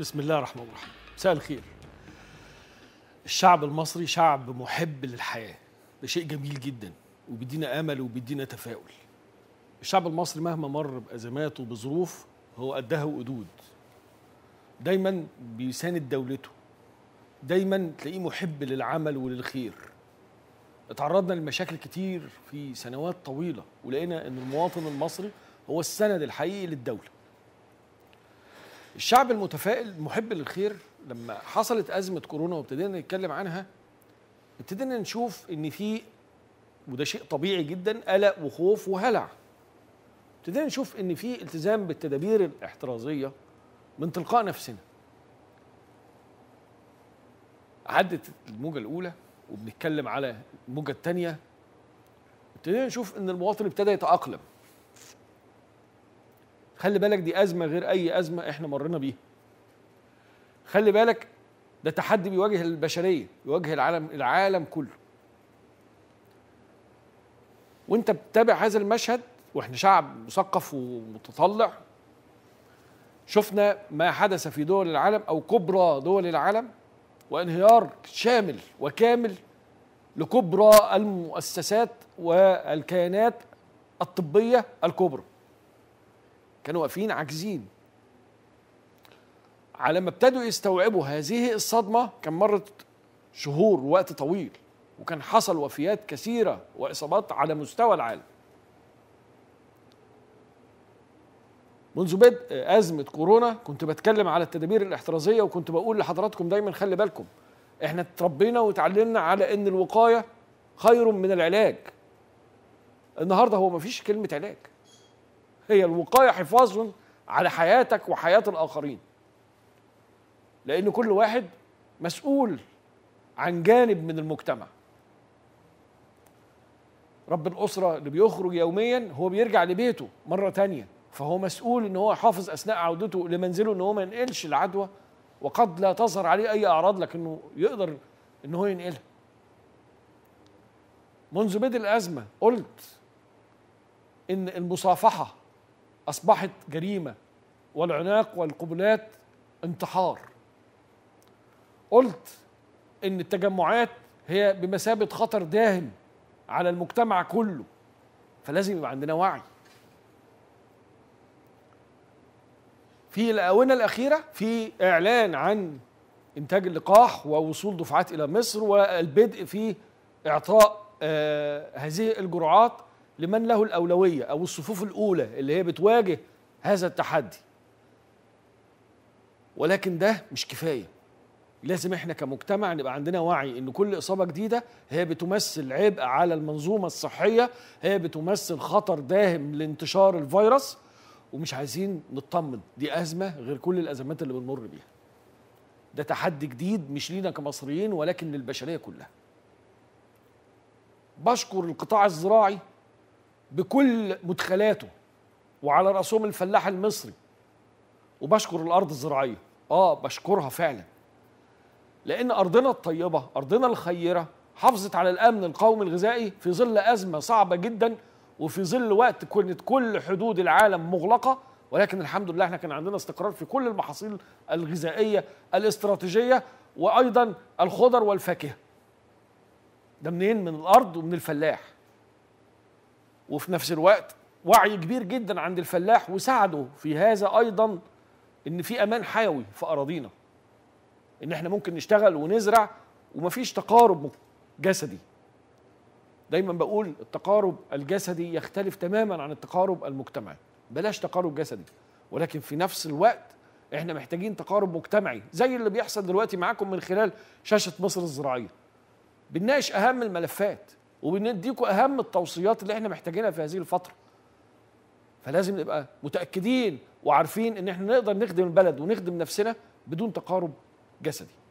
بسم الله الرحمن الرحيم مساء الخير الشعب المصري شعب محب للحياة ده شيء جميل جدا وبيدينا أمل وبيدينا تفاؤل الشعب المصري مهما مر بأزمات وبظروف هو قدها وقدود دايما بيساند دولته دايما تلاقيه محب للعمل وللخير اتعرضنا لمشاكل كتير في سنوات طويلة ولقينا ان المواطن المصري هو السند الحقيقي للدولة الشعب المتفائل محب للخير لما حصلت أزمة كورونا وابتدينا نتكلم عنها ابتدينا نشوف إن في وده شيء طبيعي جدا قلق وخوف وهلع ابتدينا نشوف إن في التزام بالتدابير الاحترازية من تلقاء نفسنا عدت الموجة الأولى وبنتكلم على الموجة الثانية ابتدينا نشوف إن المواطن ابتدى يتأقلم خلي بالك دي ازمه غير اي ازمه احنا مرينا بيها خلي بالك ده تحدي بيواجه البشريه بيواجه العالم العالم كله وانت بتتابع هذا المشهد واحنا شعب مثقف ومتطلع شفنا ما حدث في دول العالم او كبرى دول العالم وانهيار شامل وكامل لكبرى المؤسسات والكيانات الطبيه الكبرى كانوا واقفين عاجزين على ما ابتدوا يستوعبوا هذه الصدمة كان مرت شهور ووقت طويل وكان حصل وفيات كثيرة وإصابات على مستوى العالم منذ بدء أزمة كورونا كنت بتكلم على التدابير الاحترازية وكنت بقول لحضراتكم دايما خلي بالكم احنا اتربينا وتعلمنا على ان الوقاية خير من العلاج النهاردة هو مفيش كلمة علاج هي الوقايه حفاظ على حياتك وحياه الاخرين لان كل واحد مسؤول عن جانب من المجتمع رب الاسره اللي بيخرج يوميا هو بيرجع لبيته مره تانية فهو مسؤول ان هو يحافظ اثناء عودته لمنزله ان هو ما ينقلش العدوى وقد لا تظهر عليه اي اعراض لكنه يقدر ان هو ينقلها منذ بدء الازمه قلت ان المصافحه أصبحت جريمة والعناق والقبلات انتحار قلت إن التجمعات هي بمثابة خطر داهم على المجتمع كله فلازم يبقى عندنا وعي في الآونة الأخيرة في إعلان عن إنتاج اللقاح ووصول دفعات إلى مصر والبدء في إعطاء آه، هذه الجرعات لمن له الأولوية أو الصفوف الأولى اللي هي بتواجه هذا التحدي ولكن ده مش كفاية لازم احنا كمجتمع نبقى عندنا وعي ان كل اصابه جديده هي بتمثل عبء على المنظومه الصحيه هي بتمثل خطر داهم لانتشار الفيروس ومش عايزين نطمن دي ازمه غير كل الازمات اللي بنمر بيها ده تحدي جديد مش لينا كمصريين ولكن للبشريه كلها بشكر القطاع الزراعي بكل مدخلاته وعلى راسهم الفلاح المصري وبشكر الارض الزراعيه اه بشكرها فعلا لان ارضنا الطيبه ارضنا الخيره حافظت على الامن القومي الغذائي في ظل ازمه صعبه جدا وفي ظل وقت كانت كل حدود العالم مغلقه ولكن الحمد لله احنا كان عندنا استقرار في كل المحاصيل الغذائيه الاستراتيجيه وايضا الخضر والفاكهه ده منين من الارض ومن الفلاح وفي نفس الوقت وعي كبير جدا عند الفلاح وساعده في هذا ايضا ان في امان حيوي في اراضينا ان احنا ممكن نشتغل ونزرع ومفيش تقارب جسدي دايما بقول التقارب الجسدي يختلف تماما عن التقارب المجتمعي بلاش تقارب جسدي ولكن في نفس الوقت احنا محتاجين تقارب مجتمعي زي اللي بيحصل دلوقتي معاكم من خلال شاشه مصر الزراعيه بنناقش اهم الملفات وبنديكم اهم التوصيات اللي احنا محتاجينها في هذه الفتره فلازم نبقى متاكدين وعارفين ان احنا نقدر نخدم البلد ونخدم نفسنا بدون تقارب جسدي